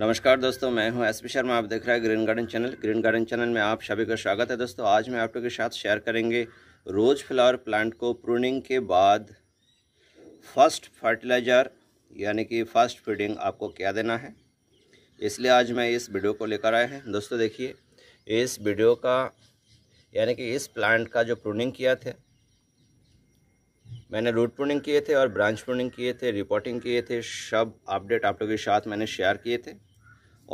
नमस्कार दोस्तों मैं हूं एस पी शर्मा आप देख रहे हैं green garden channel green garden channel में आप सभी का स्वागत है दोस्तों आज मैं आप लोगों के साथ शेयर करेंगे रोज़ फ्लावर प्लांट को प्रूनिंग के बाद फर्स्ट फर्टिलाइज़र यानी कि फर्स्ट फीडिंग आपको क्या देना है इसलिए आज मैं इस वीडियो को लेकर आया है दोस्तों देखिए इस वीडियो का यानी कि इस प्लांट का जो प्रूनिंग किया था मैंने रूट प्रूनिंग किए थे और ब्रांच प्रूनिंग किए थे रिपोर्टिंग किए थे सब अपडेट आप लोगों के साथ मैंने शेयर किए थे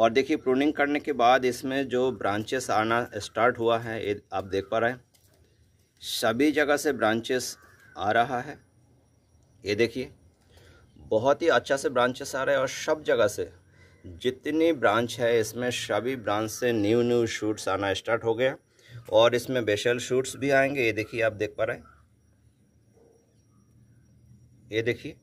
और देखिए प्रूनिंग करने के बाद इसमें जो ब्रांचेस आना स्टार्ट हुआ है ये आप देख पा रहे हैं सभी जगह से ब्रांचेस आ रहा है ये देखिए बहुत ही अच्छा से ब्रांचेस आ रहे हैं और सब जगह से जितनी ब्रांच है इसमें सभी ब्रांच से न्यू न्यू शूट्स आना स्टार्ट हो गया और इसमें बेशल शूट्स भी आएंगे ये देखिए आप देख पा रहे हैं ये देखिए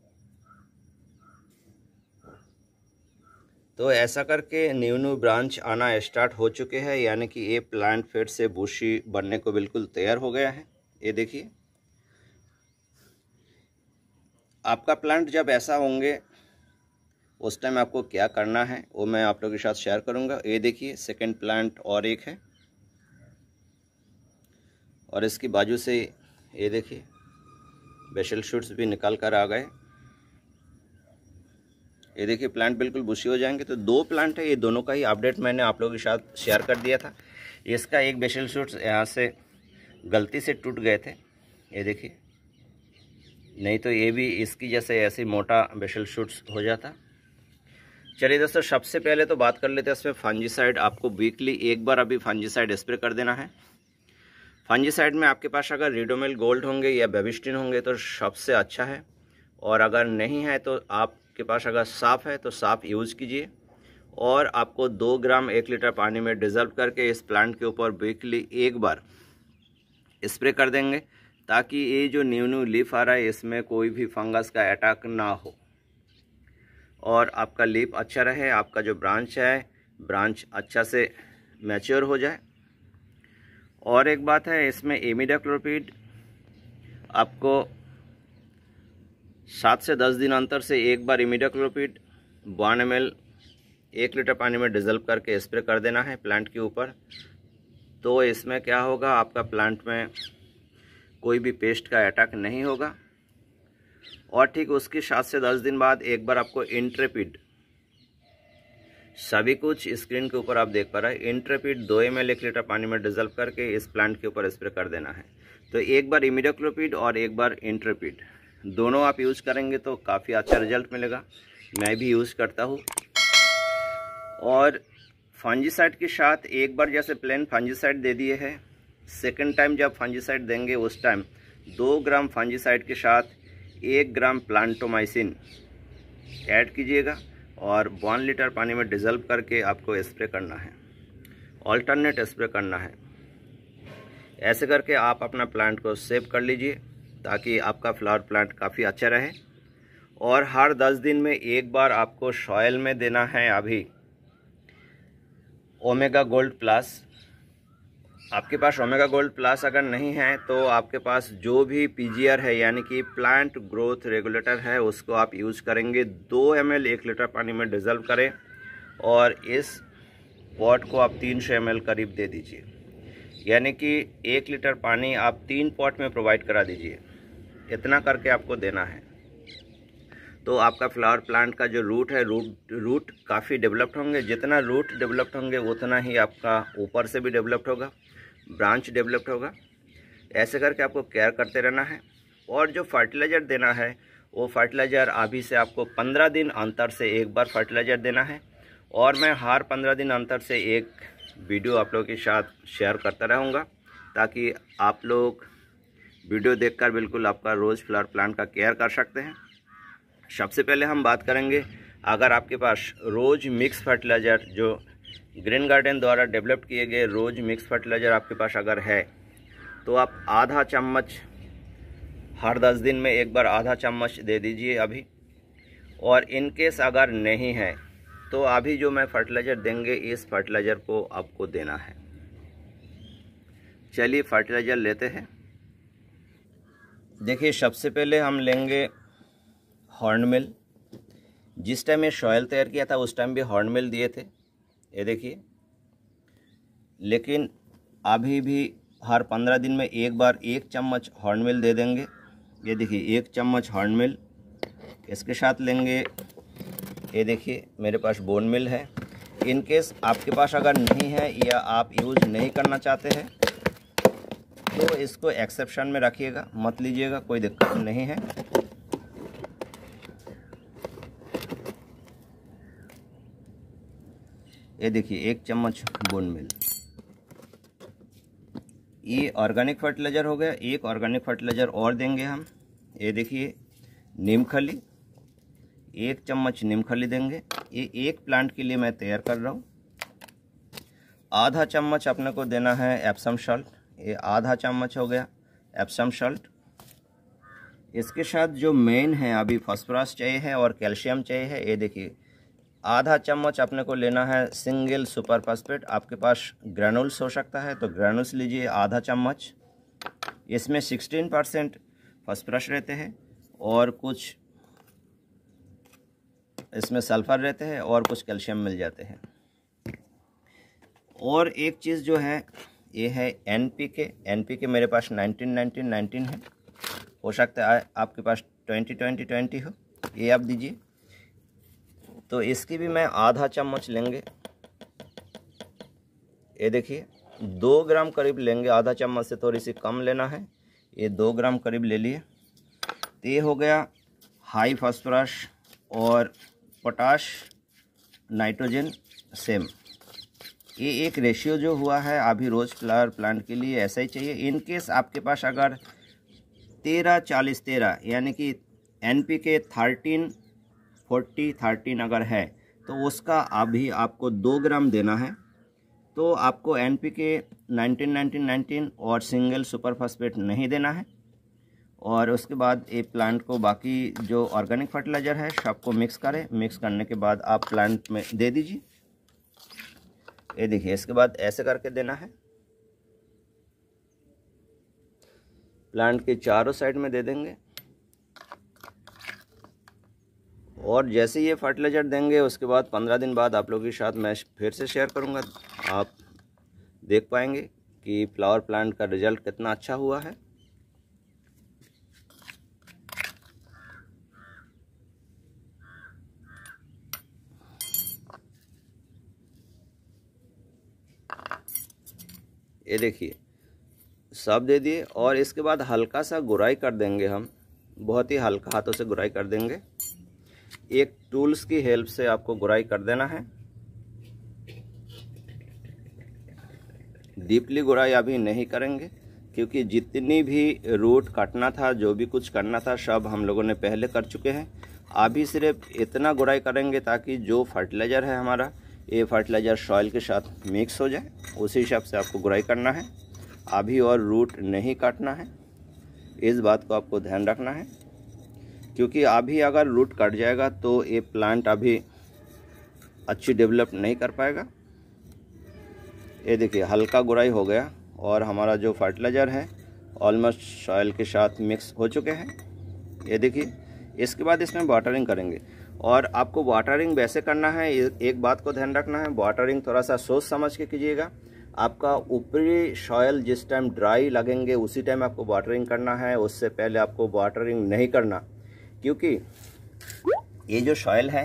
तो ऐसा करके न्यू न्यू ब्रांच आना स्टार्ट हो चुके हैं यानी कि ये प्लांट फिर से बूशी बनने को बिल्कुल तैयार हो गया है ये देखिए आपका प्लांट जब ऐसा होंगे उस टाइम आपको क्या करना है वो मैं आप लोगों के साथ शेयर करूंगा ये देखिए सेकंड प्लांट और एक है और इसकी बाजू से ये देखिए बेशल शूट्स भी निकाल कर आ गए ये देखिए प्लांट बिल्कुल बुशी हो जाएंगे तो दो प्लांट है ये दोनों का ही अपडेट मैंने आप लोगों के साथ शेयर कर दिया था इसका एक बेशल शूट्स यहाँ से गलती से टूट गए थे ये देखिए नहीं तो ये भी इसकी जैसे ऐसे मोटा बेशल शूट्स हो जाता चलिए दोस्तों सबसे पहले तो बात कर लेते हैं इसमें फंजीसाइड आपको वीकली एक बार अभी फंजीसाइड स्प्रे कर देना है फंजीसाइड में आपके पास अगर रिडोमेल गोल्ड होंगे या बेबिस्टिन होंगे तो सबसे अच्छा है और अगर नहीं है तो आपके पास अगर साफ है तो साफ यूज़ कीजिए और आपको दो ग्राम एक लीटर पानी में डिजर्व करके इस प्लांट के ऊपर वीकली एक बार स्प्रे कर देंगे ताकि ये जो न्यू न्यू लीफ आ रहा है इसमें कोई भी फंगस का अटैक ना हो और आपका लीफ अच्छा रहे आपका जो ब्रांच है ब्रांच अच्छा से मैच्योर हो जाए और एक बात है इसमें एमिडाक्लोपिड आपको सात से दस दिन अंतर से एक बार इमिडाक्लोपिड वन एम एक लीटर पानी में डिजल्व करके स्प्रे कर देना है प्लांट के ऊपर तो इसमें क्या होगा आपका प्लांट में कोई भी पेस्ट का अटैक नहीं होगा और ठीक उसके सात से दस दिन बाद एक बार आपको इंट्रेपिड सभी कुछ स्क्रीन के ऊपर आप देख पा रहे हैं इंट्रेपीड दो एम एल एक लीटर पानी में डिजल्व करके इस प्लांट के ऊपर स्प्रे कर देना है तो एक बार इमिडोक्लोपिड और एक बार इंट्रेपीड दोनों आप यूज़ करेंगे तो काफ़ी अच्छा रिजल्ट मिलेगा मैं भी यूज़ करता हूँ और फंजीसाइड के साथ एक बार जैसे प्लेन फंजीसाइड दे दिए है सेकेंड टाइम जब फंजीसाइड देंगे उस टाइम दो ग्राम फंजीसाइड के साथ एक ग्राम प्लांटोमाइसिन ऐड कीजिएगा और वन लीटर पानी में डिज़ल्व करके आपको स्प्रे करना है ऑल्टरनेट स्प्रे करना है ऐसे करके आप अपना प्लांट को सेव कर लीजिए ताकि आपका फ्लावर प्लांट काफ़ी अच्छा रहे और हर दस दिन में एक बार आपको सॉयल में देना है अभी ओमेगा गोल्ड प्लस आपके पास ओमेगा गोल्ड प्लस अगर नहीं है तो आपके पास जो भी पीजीआर है यानी कि प्लांट ग्रोथ रेगुलेटर है उसको आप यूज़ करेंगे दो एम एल एक लीटर पानी में डिजल्व करें और इस पॉट को आप तीन सौ एम करीब दे दीजिए यानी कि एक लीटर पानी आप तीन पॉट में प्रोवाइड करा दीजिए इतना करके आपको देना है तो आपका फ्लावर प्लांट का जो रूट है रूट रूट काफ़ी डेवलप्ड होंगे जितना रूट डेवलप्ड होंगे उतना ही आपका ऊपर से भी डेवलप्ड होगा ब्रांच डेवलप्ड होगा ऐसे करके आपको केयर करते रहना है और जो फर्टिलाइज़र देना है वो फर्टिलाइज़र अभी से आपको पंद्रह दिन अंतर से एक बार फर्टिलाइज़र देना है और मैं हर पंद्रह दिन अंतर से एक वीडियो आप लोगों के साथ शेयर करता रहूँगा ताकि आप लोग वीडियो देखकर बिल्कुल आपका रोज़ फ्लावर प्लांट का केयर कर सकते हैं सबसे पहले हम बात करेंगे अगर आपके पास रोज़ मिक्स फर्टिलाइज़र जो ग्रीन गार्डन द्वारा डेवलप किए गए रोज मिक्स फर्टिलाइज़र आपके पास अगर है तो आप आधा चम्मच हर दस दिन में एक बार आधा चम्मच दे दीजिए अभी और इनकेस अगर नहीं है तो अभी जो मैं फर्टिलाइज़र देंगे इस फर्टिलाइज़र को आपको देना है चलिए फर्टिलाइज़र लेते हैं देखिए सबसे पहले हम लेंगे हॉर्न मिल जिस टाइम ये सॉयल तैयार किया था उस टाइम भी हॉर्न मिल दिए थे ये देखिए लेकिन अभी भी हर पंद्रह दिन में एक बार एक चम्मच हॉर्नमिल दे देंगे ये देखिए एक चम्मच हॉर्नमिल इसके साथ लेंगे ये देखिए मेरे पास बोन मिल है इन केस आपके पास अगर नहीं है या आप यूज़ नहीं करना चाहते हैं तो इसको एक्सेप्शन में रखिएगा मत लीजिएगा कोई दिक्कत नहीं है ये देखिए एक चम्मच बोन मिल ये ऑर्गेनिक फर्टिलाइजर हो गया एक ऑर्गेनिक फर्टिलाइजर और देंगे हम ये देखिए नीम खली एक चम्मच नीम खली देंगे ये एक प्लांट के लिए मैं तैयार कर रहा हूँ आधा चम्मच अपने को देना है एप्सम सॉल्ट ये आधा चम्मच हो गया एप्सम सॉल्ट इसके साथ जो मेन है अभी फॉस्फोरस चाहिए है और कैल्शियम चाहिए है ये देखिए आधा चम्मच अपने को लेना है सिंगल सुपर फॉस्फेट आपके पास ग्रेनुल्स हो सकता है तो ग्रेनुल्स लीजिए आधा चम्मच इसमें सिक्सटीन परसेंट फॉस्फरस रहते हैं और कुछ इसमें सल्फ़र रहते हैं और कुछ कैल्शियम मिल जाते हैं और एक चीज़ जो है ये है N P K N P K मेरे पास नाइनटीन नाइनटीन नाइनटीन है हो सकता है आपके पास ट्वेंटी ट्वेंटी ट्वेंटी हो ये आप दीजिए तो इसकी भी मैं आधा चम्मच लेंगे ये देखिए दो ग्राम करीब लेंगे आधा चम्मच से थोड़ी तो सी कम लेना है ये दो ग्राम करीब ले लिए तो ये हो गया हाई फास्फोरस और पोटाश नाइट्रोजन सेम ये एक रेशियो जो हुआ है अभी रोज़ फ्लावर प्लांट के लिए ऐसा ही चाहिए इन केस आपके पास अगर तेरह चालीस तेरह यानी कि N P K thirteen forty thirteen अगर है तो उसका अभी आपको दो ग्राम देना है तो आपको N P K nineteen nineteen nineteen और सिंगल सुपर फॉस्फेट नहीं देना है और उसके बाद ये प्लांट को बाकी जो ऑर्गेनिक फर्टिलाइज़र है सबको मिक्स करें मिक्स करने के बाद आप प्लांट में दे दीजिए ये देखिए इसके बाद ऐसे करके देना है प्लांट के चारों साइड में दे देंगे और जैसे ये फर्टिलाइजर देंगे उसके बाद पंद्रह दिन बाद आप लोगों के साथ मैं फिर से शेयर करूँगा आप देख पाएंगे कि फ्लावर प्लांट का रिजल्ट कितना अच्छा हुआ है ये देखिए सब दे दिए और इसके बाद हल्का सा गुराई कर देंगे हम बहुत ही हल्का हाथों से गुराई कर देंगे एक टूल्स की हेल्प से आपको गुराई कर देना है डीपली गुराई अभी नहीं करेंगे क्योंकि जितनी भी रूट काटना था जो भी कुछ करना था सब हम लोगों ने पहले कर चुके हैं अभी सिर्फ इतना गुराई करेंगे ताकि जो फर्टिलाइज़र है हमारा ये फर्टिलाइज़र सॉइल के साथ मिक्स हो जाए उसी हिसाब से आपको गुराई करना है अभी और रूट नहीं काटना है इस बात को आपको ध्यान रखना है क्योंकि अभी अगर रूट कट जाएगा तो ये प्लांट अभी अच्छी डेवलप नहीं कर पाएगा ये देखिए हल्का गुराई हो गया और हमारा जो फर्टिलाइज़र है ऑलमोस्ट सॉयल के साथ मिक्स हो चुके हैं ये देखिए इसके बाद इसमें वाटरिंग करेंगे और आपको वाटरिंग वैसे करना है एक बात को ध्यान रखना है वाटरिंग थोड़ा सा सोच समझ के कीजिएगा आपका ऊपरी सॉयल जिस टाइम ड्राई लगेंगे उसी टाइम आपको वाटरिंग करना है उससे पहले आपको वाटरिंग नहीं करना क्योंकि ये जो सॉयल है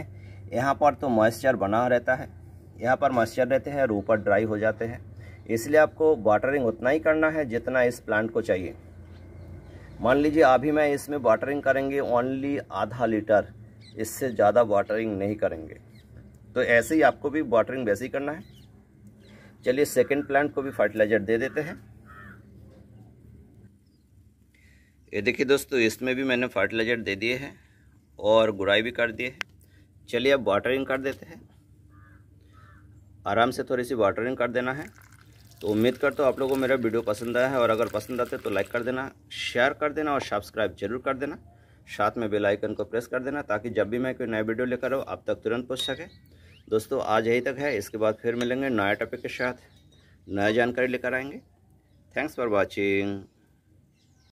यहाँ पर तो मॉइस्चर बना रहता है यहाँ पर मॉइस्चर रहते हैं और ऊपर ड्राई हो जाते हैं इसलिए आपको वाटरिंग उतना ही करना है जितना इस प्लांट को चाहिए मान लीजिए अभी मैं इसमें वाटरिंग करेंगे ओनली आधा लीटर इससे ज़्यादा वाटरिंग नहीं करेंगे तो ऐसे ही आपको भी वाटरिंग वैसे ही करना है चलिए सेकेंड प्लांट को भी फर्टिलाइजर दे देते हैं ये देखिए दोस्तों इसमें भी मैंने फर्टिलाइजर दे दिए हैं और गुड़ाई भी कर दिए है चलिए अब वाटरिंग कर देते हैं आराम से थोड़ी सी वाटरिंग कर देना है तो उम्मीद करता हूँ आप लोगों को मेरा वीडियो पसंद आया है और अगर पसंद आते तो लाइक कर देना शेयर कर देना और सब्सक्राइब जरूर कर देना साथ में बेल आइकन को प्रेस कर देना ताकि जब भी मैं कोई नया वीडियो लेकर आऊँ आप तक तुरंत पहुँच सके दोस्तों आज यही तक है इसके बाद फिर मिलेंगे नया टॉपिक के साथ नया जानकारी लेकर आएंगे थैंक्स फॉर वॉचिंग